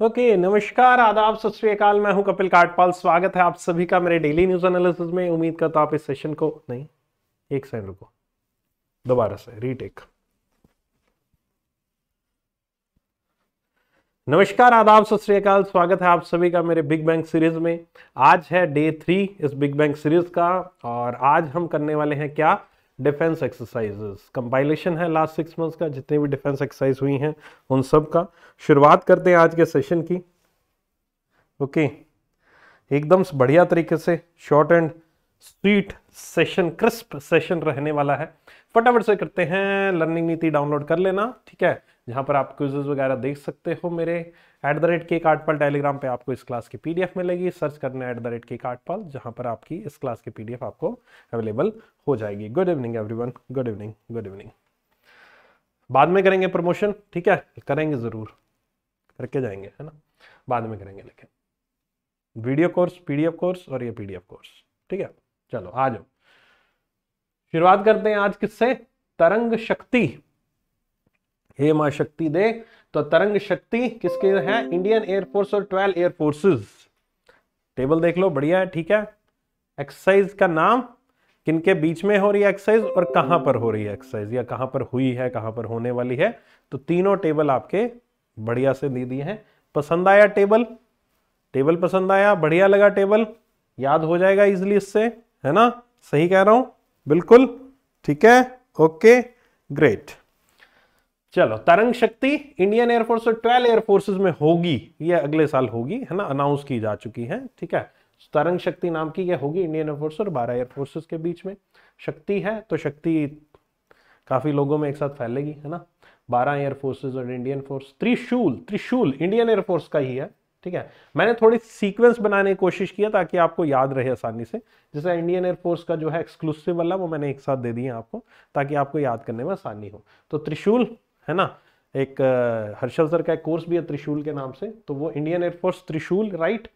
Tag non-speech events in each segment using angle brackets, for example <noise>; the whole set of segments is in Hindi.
ओके okay, नमस्कार आदाब सत श्रीकाल मैं हूं कपिल काटपाल स्वागत है आप सभी का मेरे डेली न्यूज एनालिसिस में उम्मीद करता हूं आप इस सेशन को नहीं एक सेकंड रुको दोबारा से रीटेक नमस्कार आदाब सत श्रीकाल स्वागत है आप सभी का मेरे बिग बैंग सीरीज में आज है डे थ्री इस बिग बैंग सीरीज का और आज हम करने वाले हैं क्या डिफेंस एक्सरसाइजेस कंपाइलेशन है लास्ट सिक्स मंथ्स का जितनी भी डिफेंस एक्सरसाइज हुई हैं उन सब का शुरुआत करते हैं आज के सेशन की ओके okay. एकदम बढ़िया तरीके से short and sweet session crisp session रहने वाला है फटाफट से करते हैं लर्निंग नीति डाउनलोड कर लेना ठीक है जहां पर आप क्विजेज वगैरह देख सकते हो मेरे एट द रेट के कार्टपाल टेलीग्राम पे आपको इस क्लास की पीडीएफ मिलेगी सर्च करना एट द रेट के कार्टपाल जहाँ पर आपकी इस क्लास की पीडीएफ आपको अवेलेबल हो जाएगी good evening everyone good evening good evening बाद में करेंगे प्रमोशन ठीक है करेंगे ज़रूर करके जाएंगे है ना बाद में करेंगे लेकिन वीडियो कोर्स पीडीएफ कोर्स और ये पीडीएफ कोर्स ठीक है चलो आ जाओ शुरुआत करते हैं आज किससे तरंग शक्ति हे मां शक्ति दे तो तरंग शक्ति किसके है इंडियन एयरफोर्स और ट्वेल्व एयरफोर्सेस टेबल देख लो बढ़िया है ठीक है एक्सरसाइज का नाम किनके बीच में हो रही है एक्सरसाइज और कहां पर हो रही है एक्सरसाइज या कहां पर हुई है कहां पर होने वाली है तो तीनों टेबल आपके बढ़िया से दे दिए हैं पसंद आया टेबल टेबल पसंद आया बढ़िया लगा टेबल याद हो जाएगा इजिली इससे है ना सही कह रहा हूं बिल्कुल ठीक है ओके ग्रेट चलो तरंग शक्ति इंडियन एयरफोर्स और ट्वेल्व एयरफोर्सेज में होगी ये अगले साल होगी है ना अनाउंस की जा चुकी है ठीक है तरंग शक्ति नाम की यह होगी इंडियन एयरफोर्स और बारह एयरफोर्सेज के बीच में शक्ति है तो शक्ति काफी लोगों में एक साथ फैलेगी है ना बारह एयरफोर्सेज और इंडियन फोर्स त्रिशूल त्रिशूल इंडियन एयरफोर्स का ही है ठीक है मैंने थोड़ी सीक्वेंस बनाने की कोशिश किया ताकि आपको याद रहे आसानी से जैसे इंडियन एयरफोर्स का जो है एक्सक्लूसिव वाला वो मैंने एक साथ दे है आपको ताकि आपको याद करने में आसानी हो तो त्रिशूल है ना एक हर्षल सर का एक कोर्स भी है त्रिशूल के नाम से तो वो Indian air force Trishul right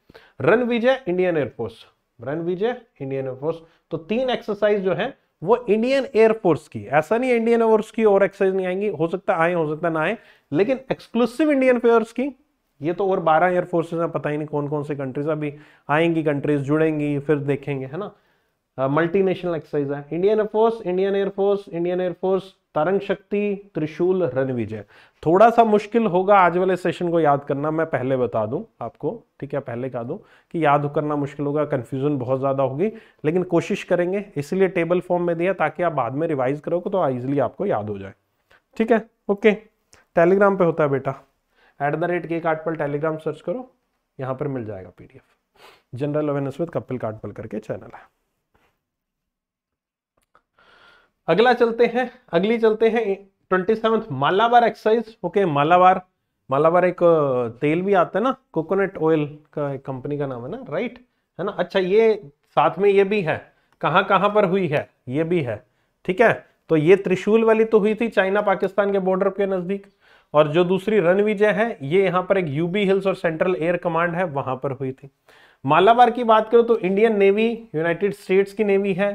Ranvijay Indian air force Ranvijay Indian air force तो तीन एक्सरसाइज जो है वो इंडियन एयरफोर्स की ऐसा नहीं इंडियन एयरफोर्स की और एक्सरसाइज नहीं आएंगी हो सकता आए हो सकता ना आए लेकिन एक्सक्लूसिव इंडियन फेयर्स की ये तो और बारह एयरफोर्सेज हैं पता ही नहीं कौन कौन से कंट्रीज अभी आएंगी कंट्रीज जुड़ेंगी फिर देखेंगे है ना मल्टी नेशनल एक्सरसाइज है Indian air force Indian air force Indian air force Tarang Shakti त्रिशूल रणविजय थोड़ा सा मुश्किल होगा आज वाले सेशन को याद करना मैं पहले बता दूं आपको ठीक है पहले कह दूं कि याद करना मुश्किल होगा कन्फ्यूजन बहुत ज़्यादा होगी लेकिन कोशिश करेंगे इसलिए टेबल फॉर्म में दिया ताकि आप बाद में रिवाइज करोगे तो ईजिली आपको याद हो जाए ठीक है ओके टेलीग्राम पे होता है बेटा एट द रेट के काटपल टेलीग्राम सर्च करो यहाँ पर मिल जाएगा PDF general awareness with Kapil Kathpal करके चैनल है अगला चलते हैं अगली चलते हैं twenty seven Malabar exercise okay Malabar Malabar एक तेल भी आता है ना कोकोनट ऑयल का एक कंपनी का नाम है ना राइट है ना अच्छा ये साथ में ये भी है कहाँ कहाँ पर हुई है ये भी है ठीक है तो ये त्रिशूल वाली तो हुई थी चाइना पाकिस्तान के बॉर्डर के नज़दीक और जो दूसरी रणविजय है ये यहां पर एक यूबी हिल्स और सेंट्रल एयर कमांड है वहां पर हुई थी मालाबार की बात करो तो इंडियन नेवी यूनाइटेड स्टेट्स की नेवी है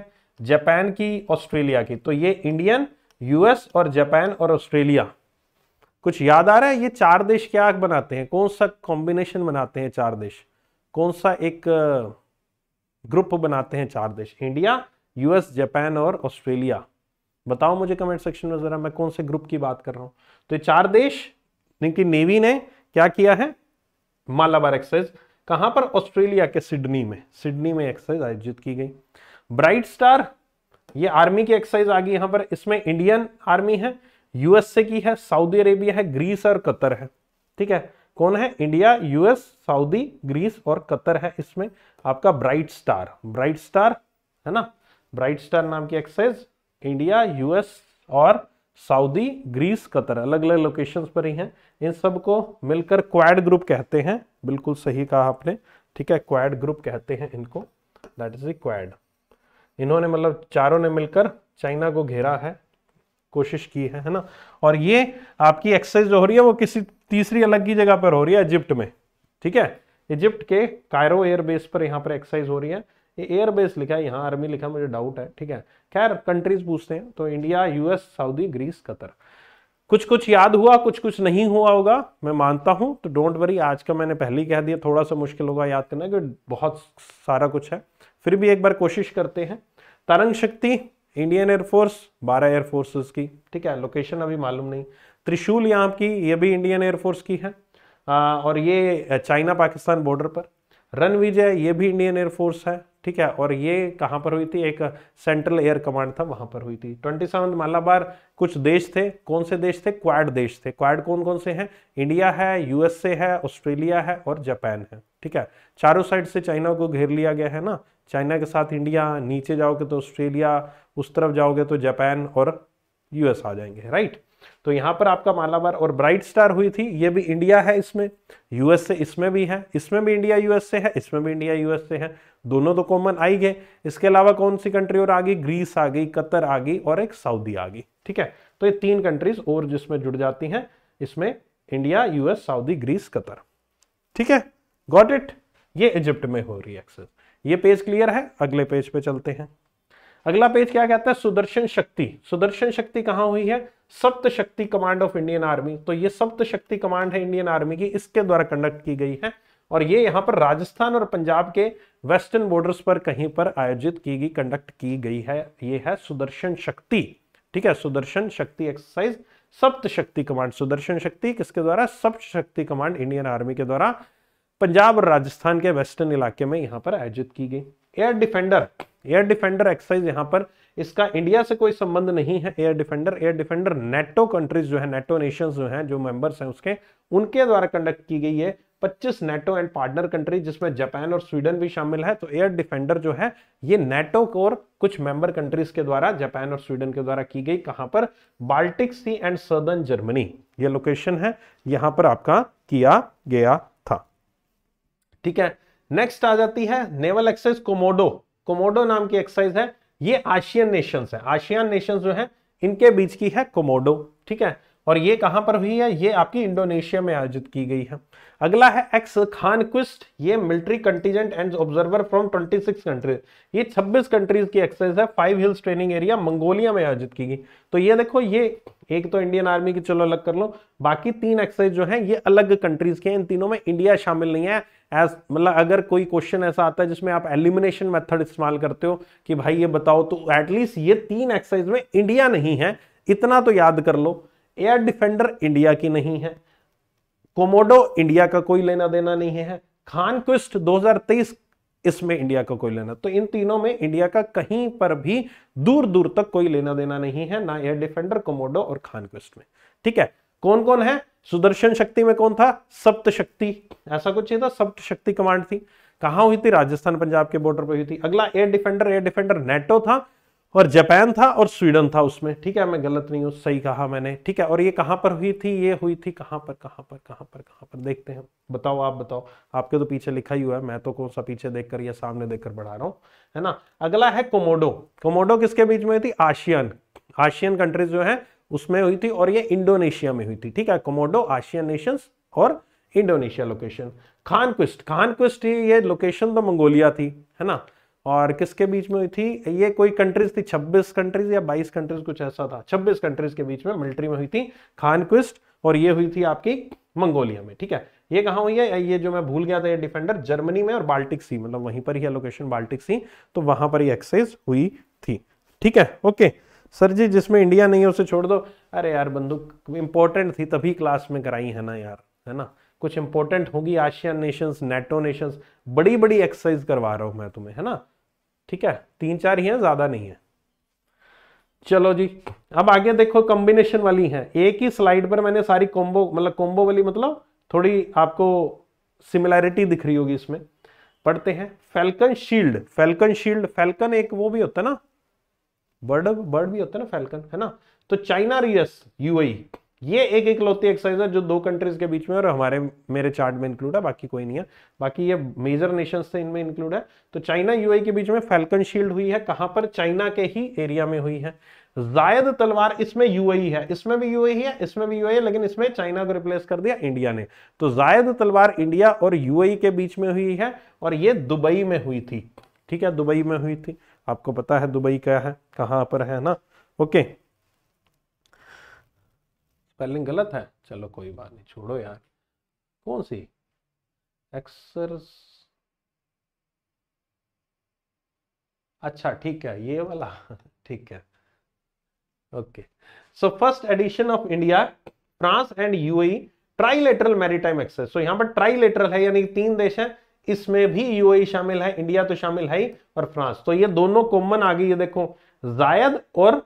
जापान की ऑस्ट्रेलिया की तो ये इंडियन यूएस और जापान और ऑस्ट्रेलिया कुछ याद आ रहा है ये चार देश क्या बनाते हैं कौन सा कॉम्बिनेशन बनाते हैं चार देश कौन सा एक ग्रुप uh, बनाते हैं चार देश इंडिया यूएस जापान और ऑस्ट्रेलिया बताओ मुझे कमेंट सेक्शन में ज़रा मैं कौन से ग्रुप की बात कर रहा हूँ तो ये चार देश जिनकी नेवी ने क्या किया है मालाबार एक्सरसाइज कहां पर ऑस्ट्रेलिया के सिडनी में सिडनी में एक्सरसाइज आयोजित की गई ब्राइट स्टार ये आर्मी की एक्सरसाइज आ गई यहां पर इसमें इंडियन आर्मी है यूएसए की है सऊदी अरेबिया है ग्रीस और कतर है ठीक है कौन है इंडिया यूएस सऊदी ग्रीस और कतर है इसमें आपका ब्राइट स्टार ब्राइट स्टार है ना ब्राइट स्टार नाम की एक्सरसाइज इंडिया यूएस और सऊदी ग्रीस कतर अलग अलग लोकेशंस पर ही हैं इन सबको मिलकर क्वाड ग्रुप कहते हैं बिल्कुल सही कहा आपने ठीक है क्वाड ग्रुप कहते हैं इनको दैट इज ए क्वाड इन्होंने मतलब चारों ने मिलकर चाइना को घेरा है कोशिश की है है ना और ये आपकी एक्सरसाइज जो हो रही है वो किसी तीसरी अलग की जगह पर हो रही है इजिप्ट में ठीक है इजिप्ट के कायरो एयरबेस पर यहाँ पर एक्सरसाइज हो रही है ये एयरबेस लिखा है यहाँ आर्मी लिखा मुझे डाउट है ठीक है खैर कंट्रीज पूछते हैं तो India US Saudi Greece Qatar कुछ कुछ याद हुआ कुछ कुछ नहीं हुआ होगा मैं मानता हूँ तो डोंट वरी आज का मैंने पहले ही कह दिया थोड़ा सा मुश्किल होगा याद करना क्योंकि बहुत सारा कुछ है फिर भी एक बार कोशिश करते हैं तरंग शक्ति इंडियन एयरफोर्स बारह एयरफोर्सेस की ठीक है लोकेशन अभी मालूम नहीं त्रिशूल यहाँ की ये भी इंडियन एयरफोर्स की है आ, और ये चाइना पाकिस्तान बॉर्डर पर रन विजय ये भी इंडियन एयरफोर्स है ठीक है और ये कहाँ पर हुई थी एक सेंट्रल एयर कमांड था वहाँ पर हुई थी ट्वेंटी सेवन मालाबार कुछ देश थे कौन से देश थे क्वाड देश थे क्वाड कौन कौन से हैं इंडिया है यूएसए है ऑस्ट्रेलिया है और जापान है ठीक है चारों साइड से चाइना को घेर लिया गया है ना चाइना के साथ इंडिया नीचे जाओगे तो ऑस्ट्रेलिया उस तरफ जाओगे तो जापान और यूएस आ जाएंगे राइट तो यहाँ पर आपका मालाबार और ब्राइट स्टार हुई थी ये भी इंडिया है इसमें यूएस से इसमें भी है इसमें भी इंडिया यूएस से है इसमें भी इंडिया यूएस से है दोनों तो कॉमन आई गए इसके अलावा कौन सी कंट्री और आ गई ग्रीस आ गई कतर आ गई और एक सऊदी आ गई ठीक है तो ये तीन कंट्रीज और जिसमें जुड़ जाती हैं इसमें India US Saudi Greece Qatar ठीक है गॉट इट ये इजिप्ट में हो रही एक्सेस ये पेज क्लियर है अगले पेज पे चलते हैं अगला पेज क्या कहता है सुदर्शन शक्ति सुदर्शन शक्ति कहां हुई है सप्त शक्ति कमांड ऑफ इंडियन आर्मी तो ये सप्त शक्ति कमांड है इंडियन आर्मी की इसके द्वारा कंडक्ट की गई है और ये यहाँ पर राजस्थान और पंजाब के वेस्टर्न बॉर्डर्स पर कहीं पर आयोजित की गई कंडक्ट की गई है ये है सुदर्शन शक्ति ठीक है सुदर्शन शक्ति एक्सरसाइज सप्त शक्ति कमांड सुदर्शन शक्ति किसके द्वारा सप्त शक्ति कमांड इंडियन आर्मी के द्वारा पंजाब और राजस्थान के वेस्टर्न इलाके में यहाँ पर आयोजित की गई air defender air defender exercise यहाँ पर इसका इंडिया से कोई संबंध नहीं है air defender air defender NATO countries जो है नेटो नेशंस जो हैं जो मेंबर्स हैं उसके उनके द्वारा कंडक्ट की गई है 25 नेटो एंड पार्टनर कंट्री जिसमें जापान और स्वीडन भी शामिल है तो एयर डिफेंडर जो है ये नेटो और कुछ मेंबर कंट्रीज के द्वारा जापान और स्वीडन के द्वारा की गई कहां पर Baltic sea and southern Germany ये लोकेशन है यहां पर आपका किया गया था ठीक है नेक्स्ट आ जाती है नेवल एक्साइज कोमोडो कोमोडो नाम की एक्साइज है ये आशियन नेशन है आशियान नेशन जो है इनके बीच की है कोमोडो ठीक है और ये कहाँ पर हुई है ये आपकी इंडोनेशिया में आयोजित की गई है अगला है एक्स खान क्विस्ट ये military contingent and observer from 26 countries ये 26 कंट्रीज की एक्सरसाइज है five hills training area Mongolia में आयोजित की गई तो ये देखो ये एक तो इंडियन आर्मी की चलो अलग कर लो बाकी तीन एक्सरसाइज जो है ये अलग कंट्रीज के इन तीनों में इंडिया शामिल नहीं है एज मतलब अगर कोई क्वेश्चन ऐसा आता है जिसमें आप एलिमिनेशन मेथड इस्तेमाल करते हो कि भाई ये बताओ तो एटलीस्ट ये तीन एक्सरसाइज में इंडिया नहीं है इतना तो याद कर लो एयर डिफेंडर इंडिया की नहीं है कोमोडो इंडिया का कोई लेना देना नहीं है खान क्विस्ट 2023 इसमें इंडिया का कोई लेना तो इन तीनों में इंडिया का कहीं पर भी दूर दूर तक कोई लेना देना नहीं है ना एयर डिफेंडर कोमोडो और खान क्विस्ट में ठीक है कौन कौन है सुदर्शन शक्ति में कौन था सप्त शक्ति ऐसा कुछ था सप्त शक्ति कमांड थी कहां हुई थी राजस्थान पंजाब के बॉर्डर पर हुई थी अगला air defender air defender NATO था और जापान था और स्वीडन था उसमें ठीक है मैं गलत नहीं हूँ सही कहा मैंने ठीक है और ये कहाँ पर हुई थी ये हुई थी कहाँ पर कहां पर कहां पर कहां पर देखते हैं बताओ आप बताओ आपके तो पीछे लिखा ही हुआ है मैं तो कौन सा पीछे देखकर या सामने देखकर बढ़ा रहा हूँ है ना अगला है कोमोडो कोमोडो किसके बीच में हुई थी आशियन आशियन कंट्रीज जो है उसमें हुई थी और ये इंडोनेशिया में हुई थी ठीक है कोमोडो आशियन नेशन और Indonesia location Khaan Quest Khaan Quest ये लोकेशन तो मंगोलिया थी है ना और किसके बीच में हुई थी ये कोई कंट्रीज थी 26 कंट्रीज या 22 कंट्रीज कुछ ऐसा था 26 कंट्रीज के बीच में मिलिट्री में हुई थी खान क्विस्ट और ये हुई थी आपकी मंगोलिया में ठीक है ये कहाँ हुई है ये जो मैं भूल गया था ये डिफेंडर जर्मनी में और बाल्टिक सी मतलब वहीं पर ही लोकेशन बाल्टिक सी तो वहां पर ही एक्सरसाइज हुई थी ठीक है ओके सर जी जिसमें इंडिया नहीं है उसे छोड़ दो अरे यार बंदूक इंपॉर्टेंट थी तभी क्लास में कराई है ना यार है ना कुछ इंपॉर्टेंट होगी आशियान नेशंस नेटो नेशंस बड़ी बड़ी एक्सरसाइज करवा रहा हूँ मैं तुम्हें है ना ठीक है तीन चार ही हैं ज़्यादा नहीं है चलो जी अब आगे देखो कॉम्बिनेशन वाली हैं एक ही स्लाइड पर मैंने सारी कॉम्बो मतलब कॉम्बो वाली मतलब थोड़ी आपको सिमिलैरिटी दिख रही होगी इसमें पढ़ते हैं falcon shield falcon shield falcon एक वो भी होता है ना बर्ड बर्ड भी होता है ना फैल्कन है ना तो चाइना रियस यूएई ये एक इकलौती एक्सरसाइज है जो दो कंट्रीज के बीच में और हमारे मेरे चार्ट में इंक्लूड है बाकी कोई नहीं है बाकी ये मेजर नेशंस से इनमें इंक्लूड है तो चाइना यूए e के बीच में फैल्कन शील्ड हुई है कहां पर चाइना के ही एरिया में हुई है जायद तलवार इसमें यूएई e है इसमें भी यूएई e है इसमें भी यूएई है लेकिन इसमें चाइना को रिप्लेस कर दिया इंडिया ने तो जायद तलवार इंडिया और यूएई के बीच में हुई है और ये दुबई में हुई थी ठीक है दुबई में हुई थी आपको पता है दुबई क्या है कहां पर है ना ओके okay. स्पेलिंग गलत है चलो कोई बात नहीं छोड़ो यार कौन सी एक्सर अच्छा ठीक है ये वाला <laughs> ठीक है okay so first edition of India France and UAE trilateral maritime exercise so यहां पर ट्राइलेटरल है यानी तीन देश है इसमें भी यूएई e शामिल है इंडिया तो शामिल है ही और फ्रांस तो ये दोनों कॉमन आ गई ये देखो जायद और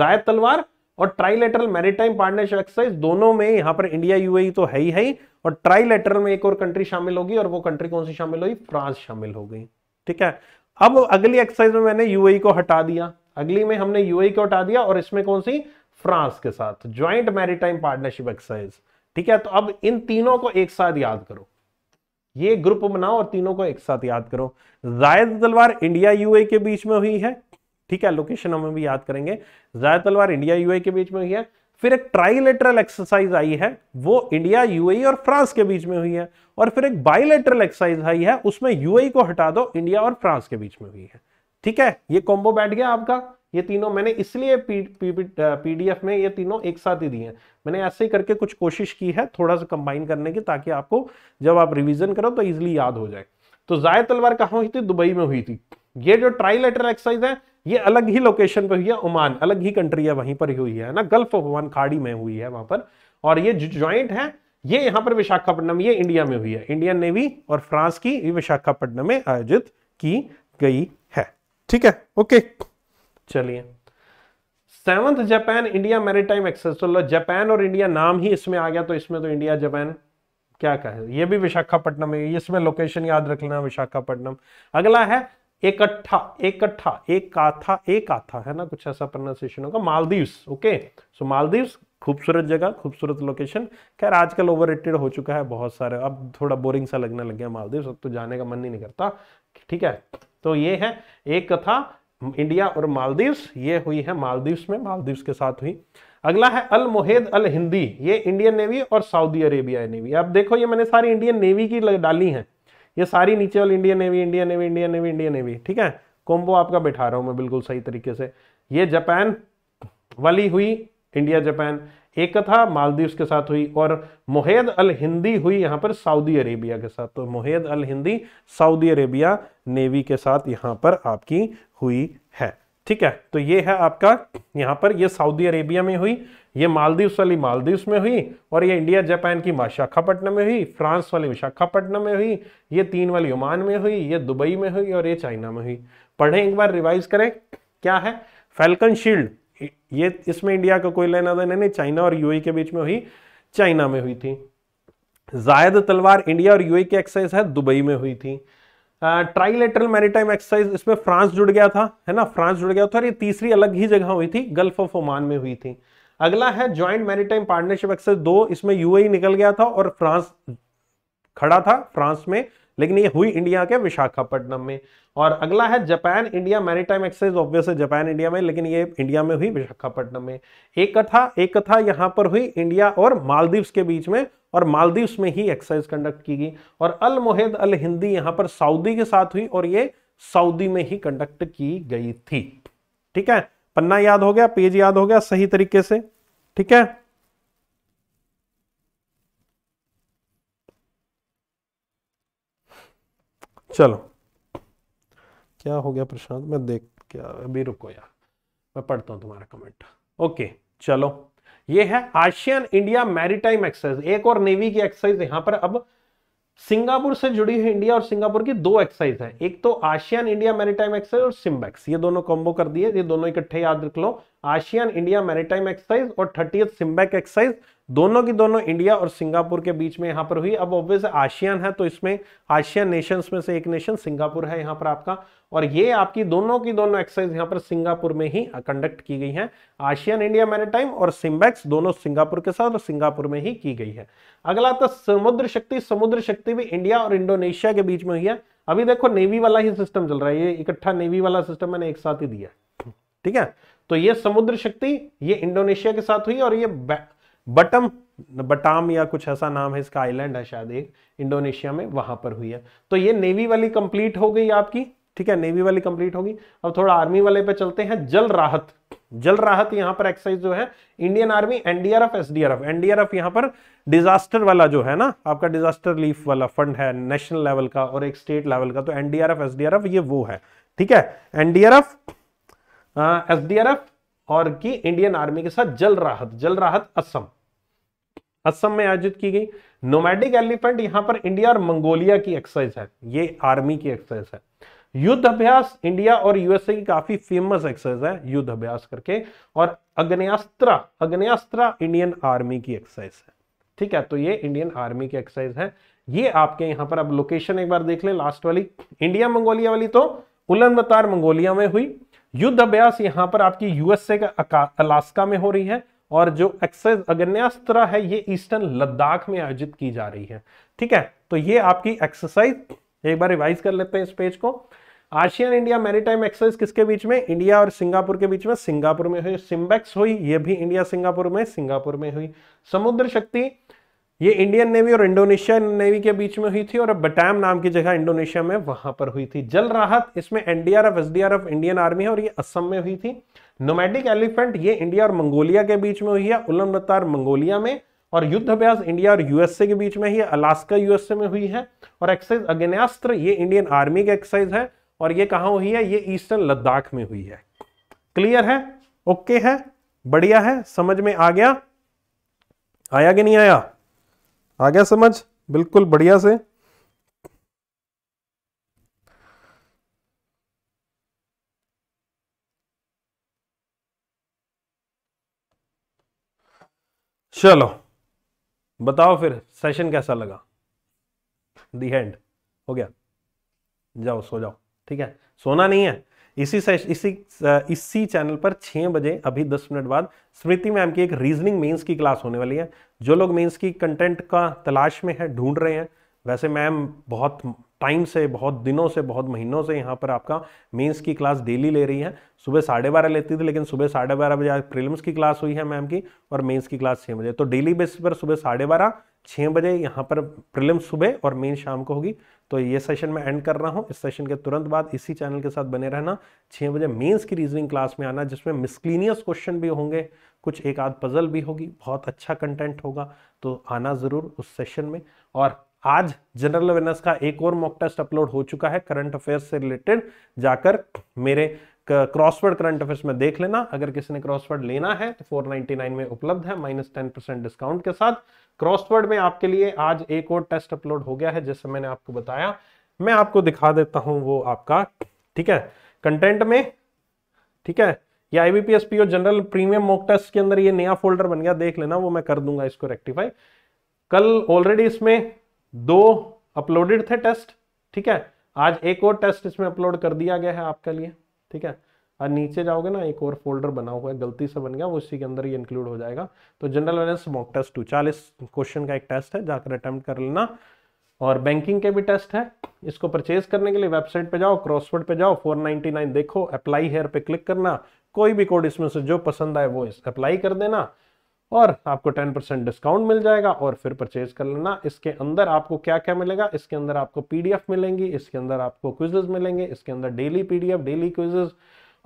जायद तलवार और ट्राइलेटरल मैरिटाइम पार्टनरशिप एक्सरसाइज दोनों में यहां पर इंडिया यूएई e तो है ही है और ट्राइलेटरल में एक और कंट्री शामिल होगी और वो कंट्री कौन सी शामिल होगी फ्रांस शामिल हो गई ठीक है अब अगली एक्सरसाइज में मैंने यूएई e को हटा दिया अगली में हमने यूएई e को हटा दिया और इसमें कौन सी फ्रांस के साथ ज्वाइंट मैरिटाइम पार्टनरशिप एक्सरसाइज ठीक है तो अब इन तीनों को एक साथ याद करो ये ग्रुप बनाओ और तीनों को एक साथ याद करो जायद तलवार इंडिया यूए के बीच में हुई है ठीक है लोकेशन हमें भी याद करेंगे जाय तलवार इंडिया यूए के बीच में हुई है फिर एक ट्राइलेटरल एक्सरसाइज आई है वो इंडिया यूए और फ्रांस के बीच में हुई है और फिर एक बाइलेटरल एक्सरसाइज आई है उसमें यूए को हटा दो इंडिया और फ्रांस के बीच में हुई है ठीक है ये कॉम्बो बैठ गया आपका ये तीनों मैंने इसलिए पीडीएफ में ये तीनों एक साथ ही दिए हैं मैंने ऐसे ही करके कुछ कोशिश की है थोड़ा सा कंबाइन करने की ताकि आपको जब आप रिवीजन करो तो इजिली याद हो जाए तो जाय तलवार कहां हुई थी दुबई में हुई थी ये जो ट्राइलेटरल एक्सरसाइज है ये अलग ही लोकेशन पर हुई है ओमान अलग ही कंट्री है वहीं पर हुई है ना गल्फ ऑफ ओमान खाड़ी में हुई है वहां पर और ये ज्वाइंट है ये यहां पर विशाखापट्टनम ये इंडिया में हुई है इंडियन नेवी और फ्रांस की विशाखापट्टनम में आयोजित की गई है ठीक है ओके चलिए seventh Japan India maritime exercise तो जापान और इंडिया नाम ही इसमें आ गया तो इसमें तो इंडिया जापान क्या कहे ये भी विशाखापट्टनम है इसमें लोकेशन याद रख लेना विशाखापट्टनम अगला है एकट्ठा एकट्ठा एक काथा एक आथा है ना कुछ ऐसा प्रोनाउंसिएशन होगा मालदीव्स ओके सो मालदीव्स खूबसूरत जगह खूबसूरत लोकेशन खैर आजकल ओवर रेटेड हो चुका है बहुत सारे अब थोड़ा बोरिंग सा लगने लग गया मालदीव अब तो जाने का मन ही नहीं करता ठीक है तो ये है एक कथा इंडिया और मालदीव्स ये हुई है मालदीव्स में मालदीव्स के साथ हुई अगला है अल मोहेद अल हिंदी ये इंडियन नेवी और सऊदी अरेबिया नेवी अब देखो ये मैंने सारी इंडियन नेवी की डाली हैं ये सारी नीचे वाली Indian navy Indian navy Indian navy Indian navy ठीक है कोम्बो आपका बैठा रहा हूँ मैं बिल्कुल सही तरीके से ये जापान वाली हुई इंडिया जापान एक था मालदीव्स के साथ हुई और मोहेद अल हिंदी हुई यहाँ पर सऊदी अरेबिया के साथ तो Mohed Al Hindi Saudi Arabia navy के साथ यहाँ पर आपकी हुई है ठीक है तो ये है आपका यहाँ पर ये सऊदी अरेबिया में हुई ये मालदीव्स वाली मालदीव्स में हुई और ये इंडिया जापान की विशाखापट्टनम में हुई फ्रांस वाली विशाखापट्टनम में हुई ये तीन वाली ओमान में हुई ये दुबई में हुई और ये चाइना में हुई पढ़ें एक बार रिवाइज करें क्या है फैल्कन शील्ड ये इसमें इंडिया का कोई लेना देना नहीं चाइना और यूए के बीच में हुई चाइना में हुई थी जायद तलवार इंडिया और यूए की एक्सरसाइज है दुबई में हुई थी ट्राइलेटरल मैरिटाइम एक्सरसाइज इसमें फ्रांस जुड़ गया था है ना फ्रांस जुड़ गया था और ये तीसरी अलग ही जगह हुई थी गल्फ ऑफ ओमान में हुई थी अगला है ज्वाइंट मैरिटाइम पार्टनरशिप एक्सरसाइज दो इसमें यूएई e निकल गया था और फ्रांस खड़ा था फ्रांस में लेकिन ये हुई इंडिया के विशाखापट्टनम में और अगला है Japan India maritime exercise obviously Japan India में लेकिन ये इंडिया में हुई विशाखापट्टनम में एक कथा एक कथा यहां पर हुई इंडिया और मालदीव्स के बीच में और मालदीव्स में ही एक्सरसाइज कंडक्ट की गई और अल मोहेद अल हिंदी यहां पर सऊदी के साथ हुई और ये सऊदी में ही कंडक्ट की गई थी ठीक है पन्ना याद हो गया पेज याद हो गया सही तरीके से ठीक है चलो क्या हो गया प्रशांत मैं देख क्या अभी रुको यार मैं पढ़ता हूं तुम्हारा कमेंट ओके चलो ये है आशियन इंडिया मैरीटाइम एक्सरसाइज एक और नेवी की एक्सरसाइज यहां पर अब सिंगापुर से जुड़ी हुई इंडिया और सिंगापुर की दो एक्सरसाइज है एक तो आशियान इंडिया मैरीटाइम एक्सरसाइज और सिम्बैक्स ये दोनों कॉम्बो कर दिए ये दोनों इकट्ठे याद रख लो आशियान इंडिया मैरिटाइम एक्सरसाइज और थर्टी सिम्बैक एक्सरसाइज दोनों की दोनों इंडिया और सिंगापुर के बीच में यहां पर हुई अब ऑब्वियस आशियान है तो इसमें आशियान नेशंस में से एक नेशन सिंगापुर है यहां पर आपका और ये आपकी दोनों की दोनों एक्सरसाइज यहाँ पर सिंगापुर में ही कंडक्ट की गई है आशियान इंडिया मैरिटाइम और सिम्बैक्स दोनों सिंगापुर के साथ और सिंगापुर में ही की गई है अगला था समुद्र शक्ति समुद्र शक्ति भी इंडिया और इंडोनेशिया के बीच में हुई है अभी देखो नेवी वाला ही सिस्टम चल रहा है ये इकट्ठा नेवी वाला सिस्टम मैंने एक साथ ही दिया ठीक है तो ये समुद्र शक्ति ये इंडोनेशिया के साथ हुई और ये बटम बटाम या कुछ ऐसा नाम है इसका आइलैंड है शायद एक इंडोनेशिया में वहां पर हुई है तो ये नेवी वाली कंप्लीट हो गई आपकी ठीक है नेवी वाली कंप्लीट होगी अब थोड़ा आर्मी वाले पे चलते हैं जल राहत जल राहत यहां पर एक्सरसाइज जो है Indian army NDRF SDRF NDRF यहां पर डिजास्टर वाला जो है ना आपका डिजास्टर लीफ वाला फंड है नेशनल लेवल का और एक स्टेट लेवल का तो एनडीआरएफ एसडीआरएफ ये वो है ठीक है एनडीआरएफ एसडीआरएफ हाँ, और की इंडियन आर्मी के साथ जल राहत जल राहत असम असम में आयोजित की गई नोमैडिक एलिफेंट यहां पर इंडिया और मंगोलिया की एक्सरसाइज है ये आर्मी की एक्सरसाइज है युद्ध अभ्यास इंडिया और यूएसए की काफी फेमस एक्सरसाइज है युद्ध अभ्यास करके और अग्नयास्त्र अग्नयास्त्र इंडियन आर्मी की एक्सरसाइज है ठीक है तो ये इंडियन आर्मी की एक्सरसाइज है ये आपके यहां पर अब लोकेशन एक बार देख ले लास्ट वाली इंडिया मंगोलिया वाली तो उलन बतार मंगोलिया में हुई युद्ध अभ्यास यहां पर आपकी यूएसए का अलास्का में हो रही है और जो एक्सरसाइज अग्नस्त्र है ये ईस्टर्न लद्दाख में आयोजित की जा रही है ठीक है तो ये आपकी एक्सरसाइज एक बार रिवाइज कर लेते हैं इस पेज को आशियन इंडिया मैरिटाइम एक्सरसाइज किसके बीच में इंडिया और सिंगापुर के बीच में सिंगापुर में हुई सिम्बेक्स हुई ये भी इंडिया सिंगापुर में सिंगापुर में हुई समुद्र शक्ति ये इंडियन नेवी और इंडोनेशिया नेवी के बीच में हुई थी और बटैम नाम की जगह इंडोनेशिया में वहां पर हुई थी जल राहत इसमें एनडीआरएफ एसडीआरएफ इंडियन आर्मी है और ये असम में हुई थी नोमैटिक एलिफेंट ये इंडिया और मंगोलिया के बीच में हुई है उलम बतार मंगोलिया में और युद्ध अभ्यास इंडिया और यूएसए के बीच में ही अलास्का यूएसए में हुई है और एक्साइज अग्नियास्त्र ये इंडियन आर्मी का एक्साइज है और ये कहा हुई है ये ईस्टर्न लद्दाख में हुई है क्लियर है ओके है बढ़िया है समझ में आ गया आया कि नहीं आया आ गया समझ बिल्कुल बढ़िया से चलो बताओ फिर सेशन कैसा लगा दी एंड हो गया जाओ सो जाओ ठीक है सोना नहीं है इसी से इसी इसी चैनल पर छः बजे अभी दस मिनट बाद स्मृति मैम की एक रीजनिंग मेंस की क्लास होने वाली है जो लोग मेंस की कंटेंट का तलाश में है ढूंढ रहे हैं वैसे मैम बहुत टाइम से बहुत दिनों से बहुत महीनों से यहाँ पर आपका मेंस की क्लास डेली ले रही है सुबह साढ़े बारह लेती थी लेकिन सुबह साढ़े बारह बजे प्रिलिम्स की क्लास हुई है मैम की और मेंस की क्लास छः बजे तो डेली बेसिस पर सुबह साढ़े बारह छः बजे यहाँ पर प्रिलिम्स सुबह और मेन्स शाम को होगी तो ये सेशन मैं एंड कर रहा हूँ इस सेशन के तुरंत बाद इसी चैनल के साथ बने रहना छः बजे मेंस की रीजनिंग क्लास में आना जिसमें मिसक्लीनियस क्वेश्चन भी होंगे कुछ एक आध पजल भी होगी बहुत अच्छा कंटेंट होगा तो आना ज़रूर उस सेशन में और आज जनरल अवेयरनेस का एक और मॉक टेस्ट अपलोड हो चुका है करंट अफेयर्स से रिलेटेड जाकर मेरे क्रॉसवर्ड करंट अफेयर्स में देख लेना अगर किसी ने क्रॉसवर्ड लेना है तो 499 में उपलब्ध है माइनस टेन परसेंट डिस्काउंट के साथ क्रॉसवर्ड में आपके लिए आज एक और टेस्ट अपलोड हो गया है जैसे मैंने आपको बताया मैं आपको दिखा देता हूं वो आपका ठीक है कंटेंट में ठीक है या IBPS PO general premium mock test के अंदर ये नया फोल्डर बन गया देख लेना वो मैं कर दूंगा इसको रेक्टिफाई कल ऑलरेडी इसमें दो अपलोडेड थे टेस्ट ठीक है आज एक और टेस्ट इसमें अपलोड कर दिया गया है आपके लिए ठीक है और नीचे जाओगे ना एक और फोल्डर बना हुआ है गलती से बन गया वो इसी के अंदर ही इंक्लूड हो जाएगा तो general awareness mock test two चालीस क्वेश्चन का एक टेस्ट है जाकर अटेम्प्ट कर लेना और बैंकिंग के भी टेस्ट है इसको परचेज करने के लिए वेबसाइट पे जाओ क्रॉसवर्ड पे जाओ 499 देखो अप्लाई हेयर पे क्लिक करना कोई भी कोड इसमें से जो पसंद आए वो अप्लाई कर देना और आपको 10% डिस्काउंट मिल जाएगा और फिर परचेज कर लेना इसके अंदर आपको क्या क्या मिलेगा इसके अंदर आपको पीडीएफ मिलेंगी इसके अंदर आपको क्विजेज मिलेंगे इसके अंदर डेली पीडीएफ डेली क्विजेज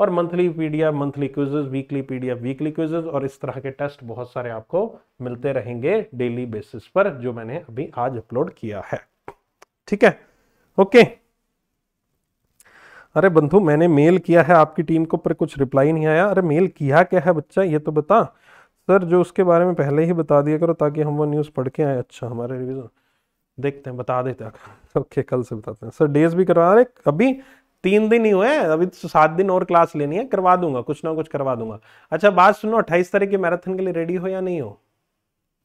और monthly PDF monthly quizzes weekly PDF weekly quizzes और इस तरह के टेस्ट बहुत सारे आपको मिलते रहेंगे डेली बेसिस पर जो मैंने अभी आज अपलोड किया है ठीक है ओके अरे बंधु मैंने मेल किया है आपकी टीम को पर कुछ रिप्लाई नहीं आया अरे मेल किया क्या है बच्चा ये तो बता सर जो उसके बारे में पहले ही बता दिया करो ताकि हम वो न्यूज़ पढ़ के आए अच्छा हमारे रिविज़न देखते हैं बता देते हैं ओके <laughs> कल से बताते हैं सर डेज भी करवा रहे अभी तीन दिन ही हुए हैं अभी तो सात दिन और क्लास लेनी है करवा दूंगा कुछ ना कुछ करवा दूंगा अच्छा बात सुनो अट्ठाईस तारीख के मैराथन के लिए रेडी हो या नहीं हो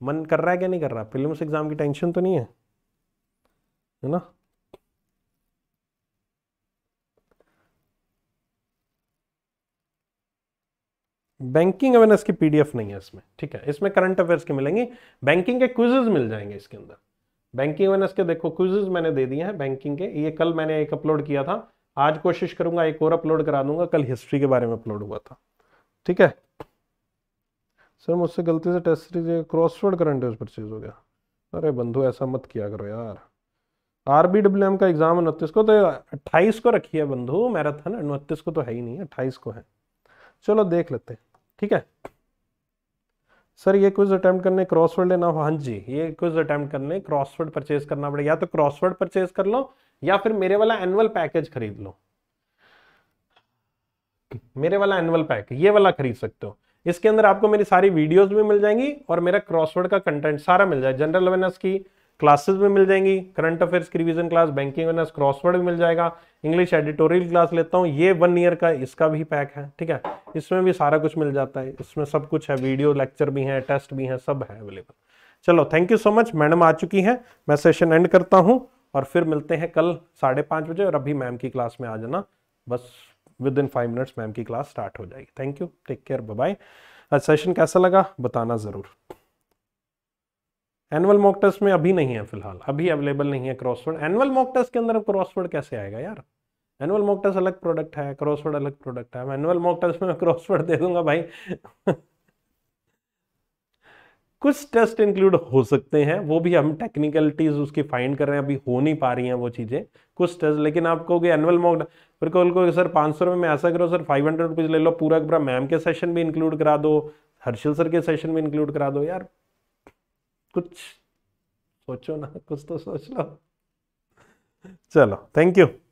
मन कर रहा है क्या नहीं कर रहा प्रीलिम्स एग्जाम की टेंशन तो नहीं है है ना बैंकिंग अवेयरनेस की पीडीएफ नहीं है इसमें ठीक है इसमें करंट अफेयर्स की मिलेंगी बैंकिंग के क्विजेज मिल जाएंगे इसके अंदर बैंकिंग अवेयरनेस के देखो क्विजेज मैंने दे दिए हैं बैंकिंग के ये कल मैंने एक अपलोड किया था आज कोशिश करूंगा एक और अपलोड करा दूंगा कल हिस्ट्री के बारे में अपलोड हुआ था ठीक है सर मुझसे गलती से test series crossword current affairs purchase हो गया अरे बंधु ऐसा मत किया करो यार आर बी डब्ल्यू एम का एग्जाम उनतीस को तो अट्ठाईस को रखी है बंधु मैराथन उनतीस को तो है ही नहीं अट्ठाईस को है चलो देख लेते हैं ठीक है सर ये क्विज अटैम्प्ट करने क्रॉसवर्ड लेना हो हाँ जी ये क्विज अटैम्प्ट करने क्रॉसवर्ड परचेज करना पड़ेगा या तो क्रॉसवर्ड परचेज कर लो या फिर मेरे वाला एनुअल पैकेज खरीद लो मेरे वाला एनुअल पैक ये वाला खरीद सकते हो इसके अंदर आपको मेरी सारी वीडियोस भी मिल जाएंगी और मेरा क्रॉसवर्ड का कंटेंट सारा मिल जाए जनरल अवेयरनेस की क्लासेस भी मिल जाएंगी करंट अफेयर्स की revision class banking awareness crossword भी मिल जाएगा इंग्लिश एडिटोरियल क्लास लेता हूँ ये वन ईयर का इसका भी पैक है ठीक है इसमें भी सारा कुछ मिल जाता है इसमें सब कुछ है वीडियो लेक्चर भी हैं टेस्ट भी हैं सब है अवेलेबल चलो thank you so much madam आ चुकी हैं मैं सेशन एंड करता हूँ और फिर मिलते हैं कल साढ़े पाँच बजे और अभी मैम की क्लास में आ जाना बस within five minutes ma'am की क्लास स्टार्ट हो जाएगी thank you take care bye session कैसा लगा बताना ज़रूर एनुअल मॉक टेस्ट में अभी नहीं है फिलहाल अभी अवेलेबल नहीं है क्रॉसवर्ड एनुअल मॉक टेस्ट के अंदर क्रॉसवर्ड कैसे आएगा यार एनुअल मॉक टेस्ट अलग प्रोडक्ट है क्रॉसवर्ड अलग प्रोडक्ट है एनुअल मॉक टेस्ट में क्रॉसवर्ड दे दूंगा भाई कुछ टेस्ट इंक्लूड हो सकते हैं वो भी हम टेक्निकलिटीज उसकी फाइंड कर रहे हैं अभी हो नहीं पा रही हैं वो चीज़ें कुछ टेस्ट लेकिन आप कहोगे एनुअल मॉक फिर को सर पाँच सौ रुपये में ऐसा करो सर फाइव हंड्रेड रुपीज़ ले लो पूरा पूरा मैम के सेशन भी इंक्लूड करा दो हर्षल सर के सेशन भी इंक्लूड करा दो यार कुछ सोचो ना कुछ तो सोच लो चलो थैंक यू